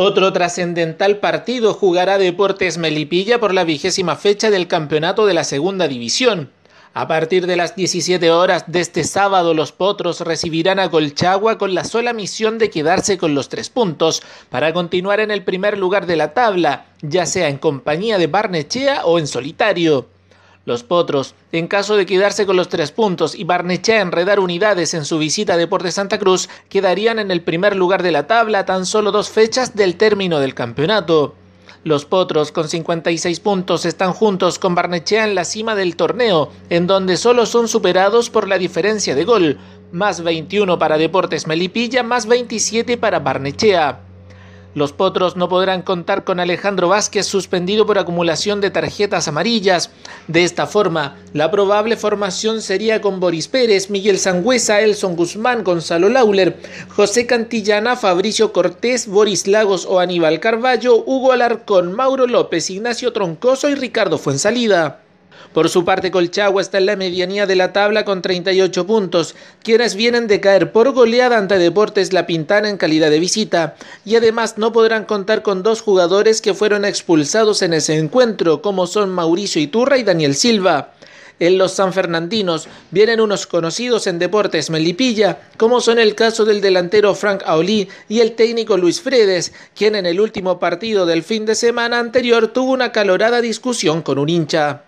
Otro trascendental partido jugará Deportes Melipilla por la vigésima fecha del campeonato de la Segunda División. A partir de las 17 horas de este sábado, los Potros recibirán a Colchagua con la sola misión de quedarse con los tres puntos para continuar en el primer lugar de la tabla, ya sea en compañía de Barnechea o en solitario. Los Potros, en caso de quedarse con los tres puntos y Barnechea enredar unidades en su visita a Deportes Santa Cruz, quedarían en el primer lugar de la tabla tan solo dos fechas del término del campeonato. Los Potros con 56 puntos están juntos con Barnechea en la cima del torneo, en donde solo son superados por la diferencia de gol, más 21 para Deportes Melipilla, más 27 para Barnechea. Los potros no podrán contar con Alejandro Vázquez suspendido por acumulación de tarjetas amarillas. De esta forma, la probable formación sería con Boris Pérez, Miguel Sangüesa, Elson Guzmán, Gonzalo Lauler, José Cantillana, Fabricio Cortés, Boris Lagos o Aníbal Carballo, Hugo Alarcón, Mauro López, Ignacio Troncoso y Ricardo Fuensalida. Por su parte, Colchagua está en la medianía de la tabla con 38 puntos, quienes vienen de caer por goleada ante Deportes La Pintana en calidad de visita, y además no podrán contar con dos jugadores que fueron expulsados en ese encuentro, como son Mauricio Iturra y Daniel Silva. En los San Fernandinos vienen unos conocidos en Deportes Melipilla, como son el caso del delantero Frank Aolí y el técnico Luis Fredes, quien en el último partido del fin de semana anterior tuvo una calorada discusión con un hincha.